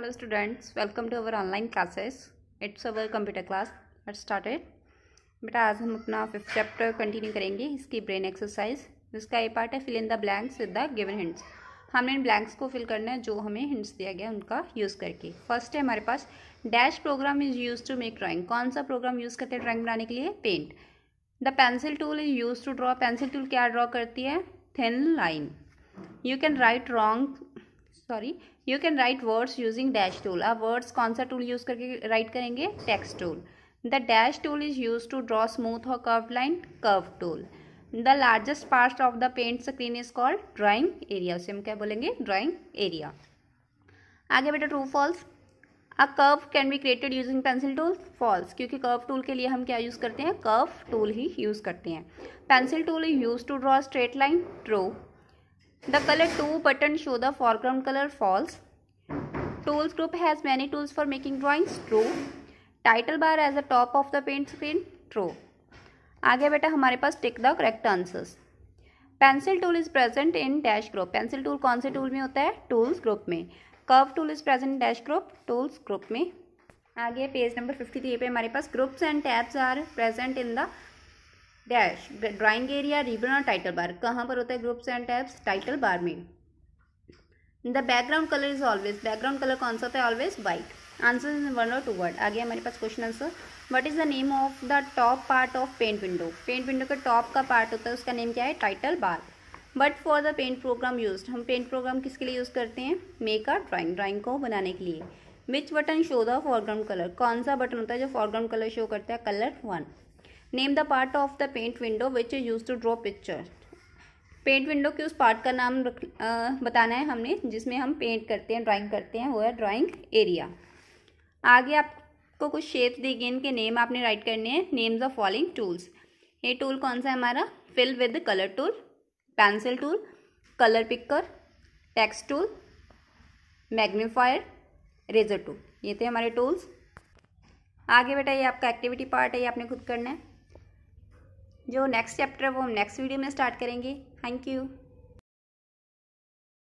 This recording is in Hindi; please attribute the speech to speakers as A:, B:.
A: hello students welcome to our online classes it's our computer class let's started बेटा आज हम अपना फिफ्थ चैप्टर कंटिन्यू करेंगे इसकी ब्रेन एक्सरसाइज इसका ये पार्ट है fill in the blanks with the given hints हमने इन ब्लैंक्स को फिल करना है जो हमें हिंट्स दिया गया उनका यूज़ करके फर्स्ट है हमारे पास dash program is use to make drawing कौन सा प्रोग्राम यूज़ करते हैं ड्राॅइंग बनाने के लिए paint the pencil tool is use to draw pencil tool क्या ड्रॉ करती है thin line you can write wrong sorry you can write words using dash tool आप वर्ड्स कौन सा टूल यूज़ करके राइट करेंगे text tool the dash tool is use to draw smooth और curve line curve tool the largest part of the paint screen is called drawing area उसे हम क्या बोलेंगे ड्राइंग एरिया आगे बेटा true false a curve can be created using pencil tool false क्योंकि कर्व टूल के लिए हम क्या यूज़ करते हैं कर्व टूल ही यूज़ करते हैं pencil tool use to draw straight line true the colour two button show the foreground colour false tools group has many tools for making drawings true title bar at the top of the paint screen true आगे बेटा हमारे पास tick the correct answers pencil tool is present in dash group pencil tool कौन से टूल में होता है टूल्स ग्रुप में curve tool is present in dash group tools group में आगे पेज नंबर फिफ्टी थ्री पे हमारे पास groups and tabs are present in the dash drawing area ribbon और टाइटल बार कहाँ पर होता है groups and tabs title bar में the background colour is always background colour कौन सा होता है always white answer is one और टू वर्ड आगे हमारे पास question answer what is the name of the top part of paint window paint window का टॉप का पार्ट होता है उसका नेम क्या है title bar but for the paint program use हम पेंट प्रोग्राम किसके लिए यूज़ करते हैं मेक अ ड्राइंग ड्राइंग को बनाने के लिए which button show the foreground colour कौन सा बटन होता है जो फॉरग्राउंड कलर शो करता है colour one name the part of the paint window which use to draw picture paint window के उस पार्ट का नाम रख बताना है हमने जिसमें हम पेंट करते हैं ड्राइंग करते हैं वो है ड्राइंग एरिया आगे आपको कुछ शेप दी गई इनके नेम आपने राइट करने हैं नेम्स ऑफ फॉलोइंग टूल्स ये टूल कौन सा है हमारा fill with colour tool pencil tool colour picker text tool magnifier eraser tool ये थे हमारे टूल्स आगे बेटा ये आपका एक्टिविटी पार्ट है ये आपने खुद करना है जो नेक्स्ट चैप्टर है वो हम नेक्स्ट वीडियो में स्टार्ट करेंगे थैंक यू